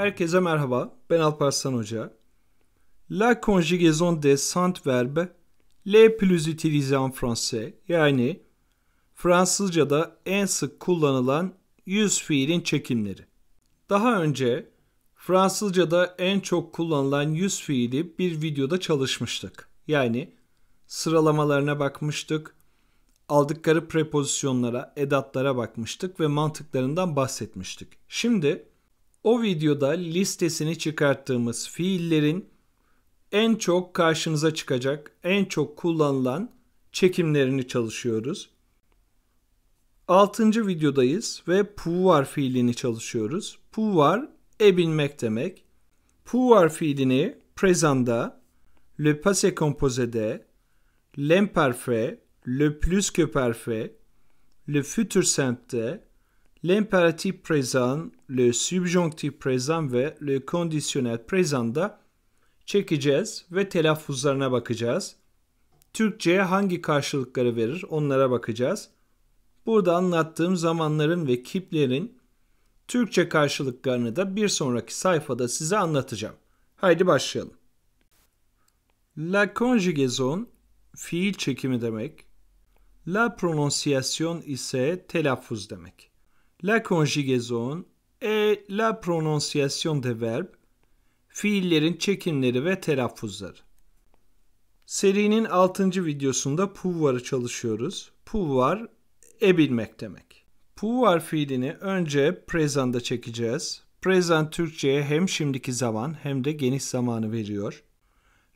Herkese merhaba, ben Alparslan Hoca. La conjugaison des saint verbes le plus utilisé en français yani Fransızca'da en sık kullanılan yüz fiilin çekimleri. Daha önce Fransızca'da en çok kullanılan yüz fiili bir videoda çalışmıştık. Yani sıralamalarına bakmıştık, aldıkları prepozisyonlara, edatlara bakmıştık ve mantıklarından bahsetmiştik. Şimdi o videoda listesini çıkarttığımız fiillerin en çok karşınıza çıkacak, en çok kullanılan çekimlerini çalışıyoruz. 6. videodayız ve pouvoir fiilini çalışıyoruz. Pouvoir ebinmek demek. Pouvoir fiilini présent'da, le passé composé'de, l'imparfait, le plus que parfait, le futur simple, l'impératif présent le subjonctif présent ve le conditionnel présent'da çekeceğiz ve telaffuzlarına bakacağız. Türkçe'ye hangi karşılıkları verir onlara bakacağız. Burada anlattığım zamanların ve kiplerin Türkçe karşılıklarını da bir sonraki sayfada size anlatacağım. Haydi başlayalım. La conjugaison fiil çekimi demek. La prononciation ise telaffuz demek. La conjugaison e la prononciation de verb, fiillerin çekimleri ve telaffuzları. Serinin 6. videosunda pouvoir'ı çalışıyoruz. Pouvoir, ebilmek demek. Pouvoir fiilini önce present'a çekeceğiz. Present Türkçe'ye hem şimdiki zaman hem de geniş zamanı veriyor.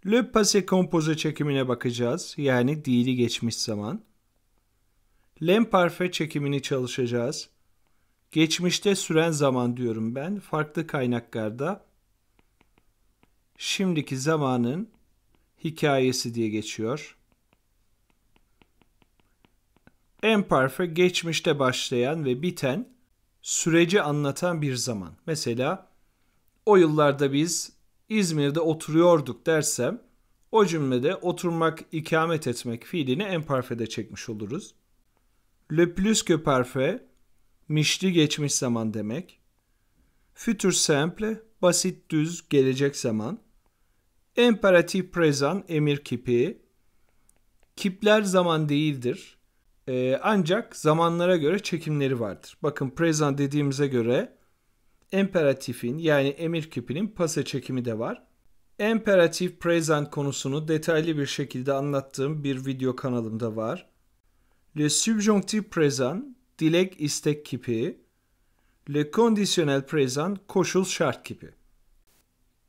Le passé composé çekimine bakacağız. Yani dili geçmiş zaman. L'imparfait çekimini çalışacağız. Geçmişte süren zaman diyorum ben. Farklı kaynaklarda şimdiki zamanın hikayesi diye geçiyor. Emparfe geçmişte başlayan ve biten süreci anlatan bir zaman. Mesela o yıllarda biz İzmir'de oturuyorduk dersem o cümlede oturmak, ikamet etmek fiilini emparfede çekmiş oluruz. Le plus que parfait mişli geçmiş zaman demek. future simple, basit düz gelecek zaman. imperative present emir kipi. Kipler zaman değildir. Ee, ancak zamanlara göre çekimleri vardır. Bakın present dediğimize göre imperatifin yani emir kipinin pase çekimi de var. Imperative present konusunu detaylı bir şekilde anlattığım bir video kanalımda var. Le subjonctif present dilek istek kipi, le conditionnel present koşul şart kipi.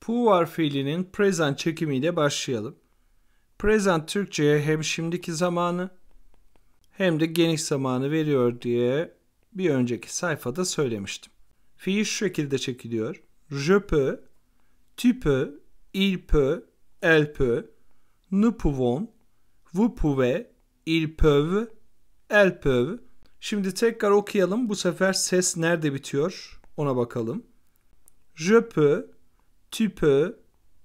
Pu var fiilinin present çekimiyle başlayalım. Present Türkçe'ye hem şimdiki zamanı hem de geniş zamanı veriyor diye bir önceki sayfada söylemiştim. Fiil şu şekilde çekiliyor. Je peux, tu peux, il peut, elle peut, nous pouvons, vous pouvez, ils peuvent, elles peuvent, Şimdi tekrar okuyalım. Bu sefer ses nerede bitiyor? Ona bakalım. Je peux, tu peux,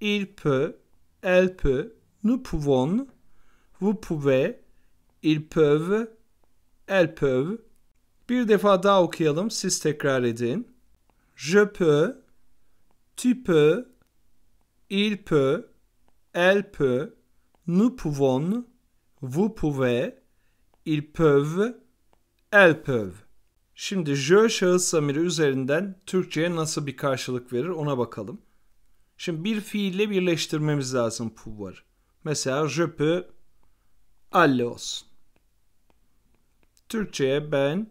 il peut, elle peut, nous pouvons, vous pouvez, ils peuvent, elles peuvent. Bir defa daha okuyalım. Siz tekrar edin. Je peux, tu peux, il peut, elle peut, nous pouvons, vous pouvez, ils peuvent, Elpöv. Şimdi je şahıs zamiri üzerinden Türkçe'ye nasıl bir karşılık verir ona bakalım. Şimdi bir fiille birleştirmemiz lazım bu var. Mesela Jöpü, peux alle olsun. Türkçe'ye ben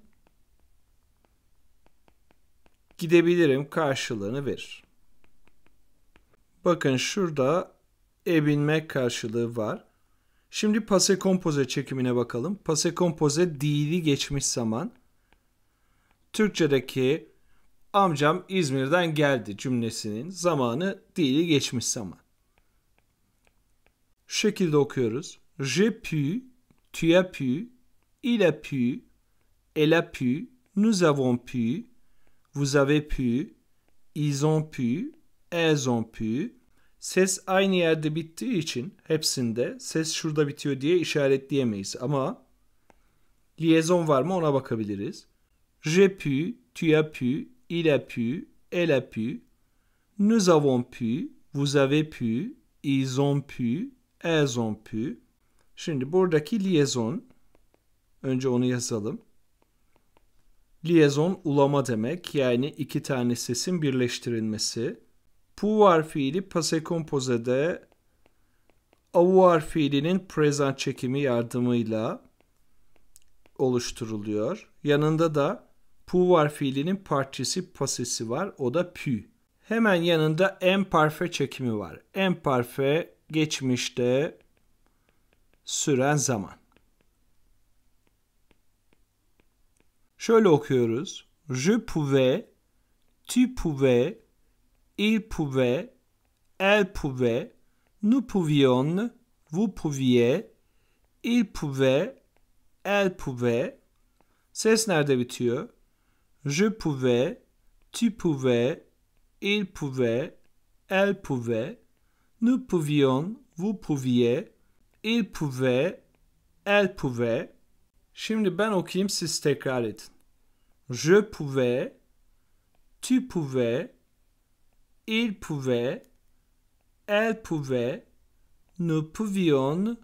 gidebilirim karşılığını verir. Bakın şurada ebinmek karşılığı var. Şimdi pase kompoze çekimine bakalım. Pase kompoze dili geçmiş zaman. Türkçedeki amcam İzmir'den geldi cümlesinin zamanı dili geçmiş zaman. Şu şekilde okuyoruz. Je pu, tu as pu, il a pu, elle a pu, nous avons pu, vous avez pu, ils ont pu, elles ont pu, Ses aynı yerde bittiği için hepsinde ses şurada bitiyor diye işaretleyemeyiz ama liaison var mı ona bakabiliriz. Je pu, tu as pu, il a pu, elle a pu. Nous avons pu, vous avez pu, ils ont pu, elles ont pu. Şimdi buradaki liaison önce onu yazalım. Liaison ulama demek yani iki tane sesin birleştirilmesi. Pouvoir fiili passé compose'de avoir fiilinin present çekimi yardımıyla oluşturuluyor. Yanında da pouvoir fiilinin parçası pasesi var. O da pü. Hemen yanında "en emparfe çekimi var. "en Emparfe geçmişte süren zaman. Şöyle okuyoruz. Je pouvais, tu pouvais, il pouvait, elle pouvait, nous pouvions, vous pouviez, il pouvait, elle pouvait, C'est ce d'habitude, Je pouvais, tu pouvais, il pouvait, elle pouvait, nous pouvions, vous pouviez, il pouvait, elle pouvait. Şimdi ben okuyayım siz tekrar edin. Je pouvais, tu pouvais, Il pouvait, elle pouvait, nous pouvions,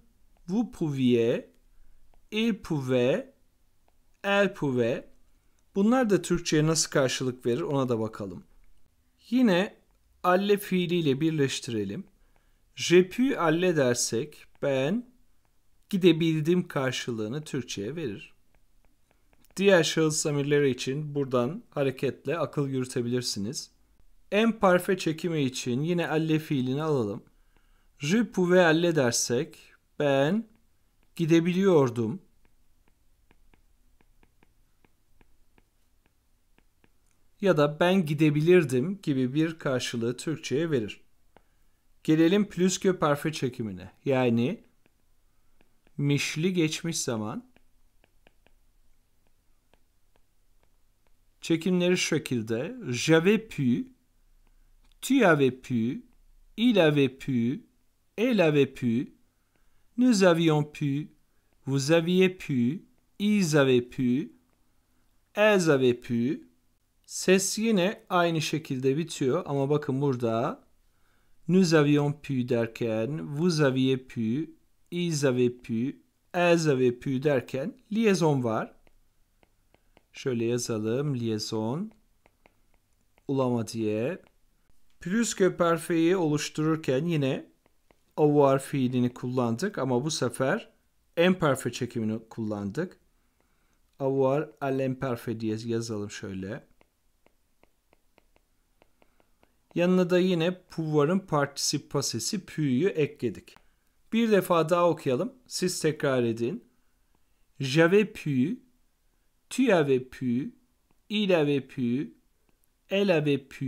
vous pouviez, il pouvait, el pouvait. Bunlar da Türkçe'ye nasıl karşılık verir ona da bakalım. Yine alle fiiliyle birleştirelim. Je puis alle dersek ben gidebildim karşılığını Türkçe'ye verir. Diğer şahıs zamirleri için buradan hareketle akıl yürütebilirsiniz. En parfe çekimi için yine elle fiilini alalım. Je pouvais elle dersek ben gidebiliyordum. Ya da ben gidebilirdim gibi bir karşılığı Türkçe'ye verir. Gelelim plüskö parfe çekimine. Yani mişli geçmiş zaman çekimleri şu şekilde. J'avais pu tu avais pu, il avait pu, elle avait pu, nous avions pu, vous aviez pu, ils avaient pu, elles avaient pu. Ses yine aynı şekilde bitiyor ama bakın burada nous avions pu derken, vous aviez pu, ils avaient pu, elles avaient pu derken liaison var. Şöyle yazalım liaison ulama diye Prüske perfeyi oluştururken yine avoir fiilini kullandık ama bu sefer emperfe çekimini kullandık. Avoir al imperfe diye yazalım şöyle. Yanına da yine pouvoir'ın participasesi sesi pü'yü ekledik. Bir defa daha okuyalım. Siz tekrar edin. J'avais pu, tu avais pu, il avait pu, elle avait pu,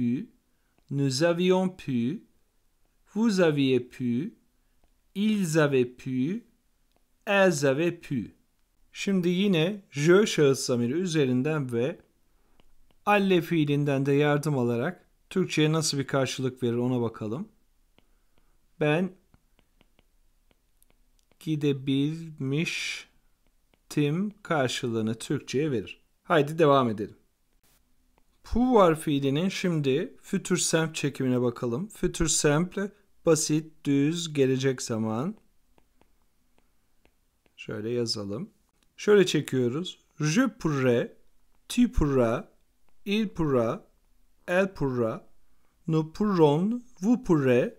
nous avions pu, vous aviez pu, ils avaient pu, elles avaient pu. Şimdi yine je şahıs zamiri üzerinden ve alle fiilinden de yardım alarak Türkçe'ye nasıl bir karşılık verir ona bakalım. Ben gidebilmiştim karşılığını Türkçe'ye verir. Haydi devam edelim. Who var fiilinin şimdi future simple çekimine bakalım. Future simple basit, düz, gelecek zaman. Şöyle yazalım. Şöyle çekiyoruz. Je pourrais, tu pourras, il pourra, elle pourra, nous pourrons, vous pourrez,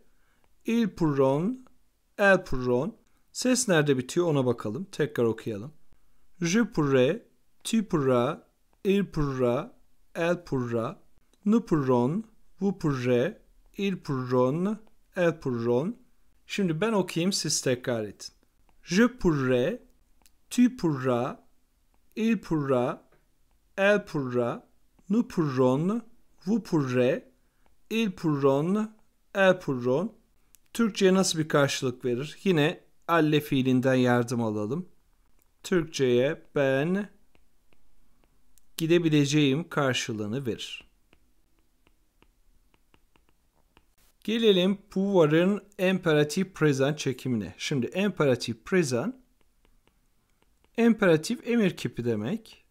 ils pourront, elles pourront. Ses nerede bitiyor ona bakalım. Tekrar okuyalım. Je pourrais, tu pourras, il pourra, El elpurra, il vupurre, ilpurron, elpurron. Şimdi ben okuyayım siz tekrar edin. Je pourrais, tu pourras, il pourra, elle pourra, nous pourrons, vous pourrez, il pourront, el pourron. Türkçe'ye nasıl bir karşılık verir? Yine alle fiilinden yardım alalım. Türkçe'ye ben, gidebileceğim karşılığını verir. Gelelim Pouvoir'ın Imperative Present çekimine. Şimdi Imperative Present Imperative emir kipi demek.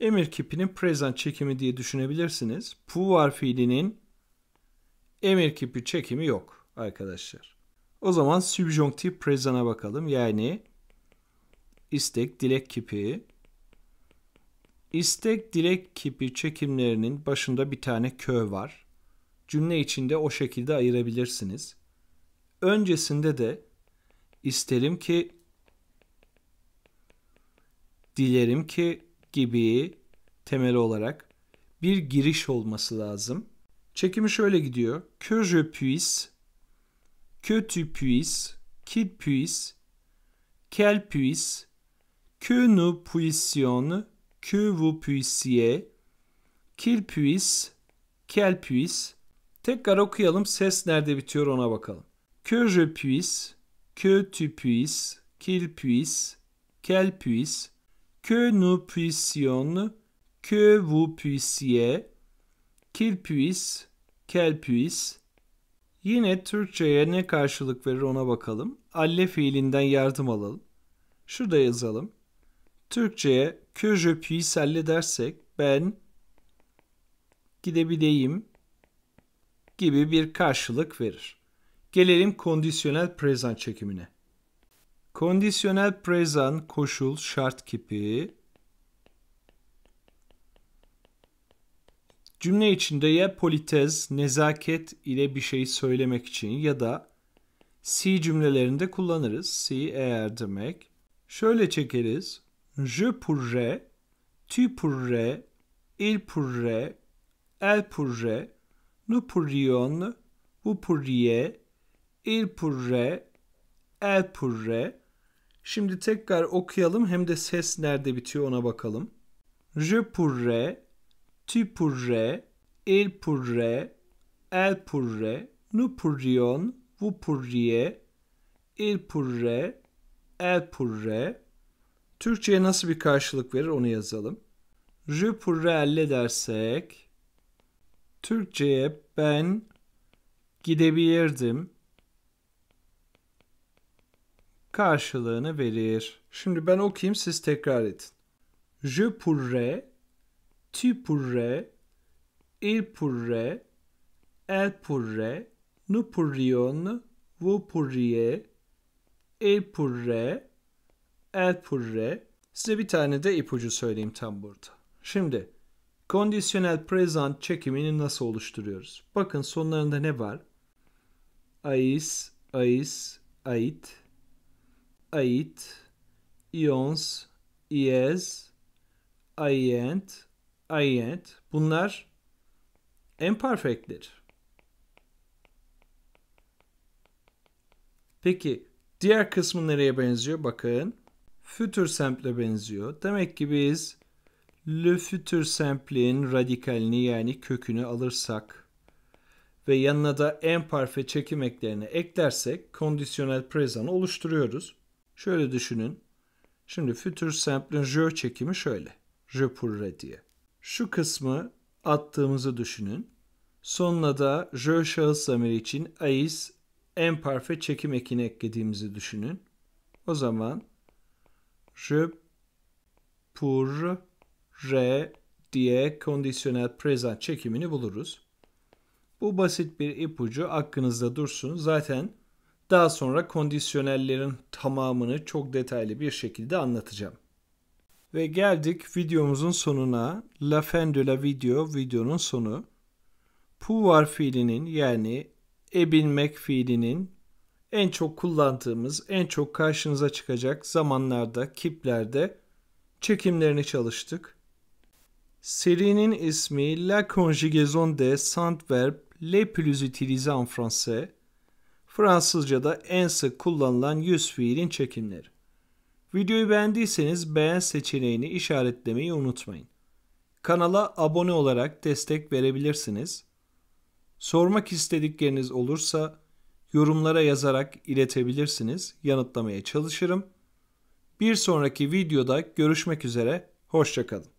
Emir kipinin present çekimi diye düşünebilirsiniz. Pouvoir fiilinin emir kipi çekimi yok arkadaşlar. O zaman subjonctive present'a bakalım. Yani istek, dilek kipi İstek dilek kipi çekimlerinin başında bir tane kö var. Cümle içinde o şekilde ayırabilirsiniz. Öncesinde de isterim ki dilerim ki gibi temel olarak bir giriş olması lazım. Çekimi şöyle gidiyor. Que je puisse, que tu puisses, qu'il puisse, qu'elle puisse, que nous puissions, que vous puissiez, qu'il puisse, qu'elle puisse. Tekrar okuyalım. Ses nerede bitiyor ona bakalım. Que je puisse, que tu puisses, qu'il puisse, qu'elle puisse, que nous puissions, que vous puissiez, qu'il puisse, qu'elle puisse. Yine Türkçe'ye ne karşılık verir ona bakalım. Alle fiilinden yardım alalım. Şurada yazalım. Türkçe'ye que je puisse aller dersek ben gidebileyim gibi bir karşılık verir. Gelelim kondisyonel present çekimine. Kondisyonel present koşul şart kipi Cümle içinde ya politez, nezaket ile bir şey söylemek için ya da si cümlelerinde kullanırız. Si eğer demek. Şöyle çekeriz. Je pourrais, tu pourrais, il pourrait, elle pourrait, nous pourrions, vous pourriez, il pourrait, elle pourrait. Şimdi tekrar okuyalım hem de ses nerede bitiyor ona bakalım. Je pourrais, tu pourrais, il pourrait, elle pourrait, nous pourrions, vous pourriez, il pourrait, elle pourrait. Türkçe'ye nasıl bir karşılık verir onu yazalım. Je pourrais dersek Türkçe'ye ben gidebilirdim karşılığını verir. Şimdi ben okuyayım siz tekrar edin. Je pourrais, tu pourrais, il pourrait, elle pourrait, nous pourrions, vous pourriez, il pourrait, el purre. Size bir tane de ipucu söyleyeyim tam burada. Şimdi kondisyonel present çekimini nasıl oluşturuyoruz? Bakın sonlarında ne var? Ais, ais, ait, ait, ions, iez, aient, aient. Bunlar imperfectler. Peki diğer kısmı nereye benziyor? Bakın futur semple benziyor. Demek ki biz le futur semple'in radikalini yani kökünü alırsak ve yanına da emparfe çekim eklerini eklersek kondisyonel prezanı oluşturuyoruz. Şöyle düşünün. Şimdi futur semple'in je çekimi şöyle. Je pourrais diye. Şu kısmı attığımızı düşünün. Sonuna da je şahıs zamiri için ais emparfe çekim ekini eklediğimizi düşünün. O zaman Je pour re diye kondisyonel, present çekimini buluruz. Bu basit bir ipucu aklınızda dursun. Zaten daha sonra kondisyonellerin tamamını çok detaylı bir şekilde anlatacağım. Ve geldik videomuzun sonuna. La fin de la video, videonun sonu. Pouvoir fiilinin yani ebinmek fiilinin en çok kullandığımız, en çok karşınıza çıkacak zamanlarda, kiplerde çekimlerini çalıştık. Serinin ismi La Conjugaison des Saint Verbes les plus utilisés en français, Fransızca'da en sık kullanılan yüz fiilin çekimleri. Videoyu beğendiyseniz beğen seçeneğini işaretlemeyi unutmayın. Kanala abone olarak destek verebilirsiniz. Sormak istedikleriniz olursa yorumlara yazarak iletebilirsiniz. Yanıtlamaya çalışırım. Bir sonraki videoda görüşmek üzere. Hoşçakalın.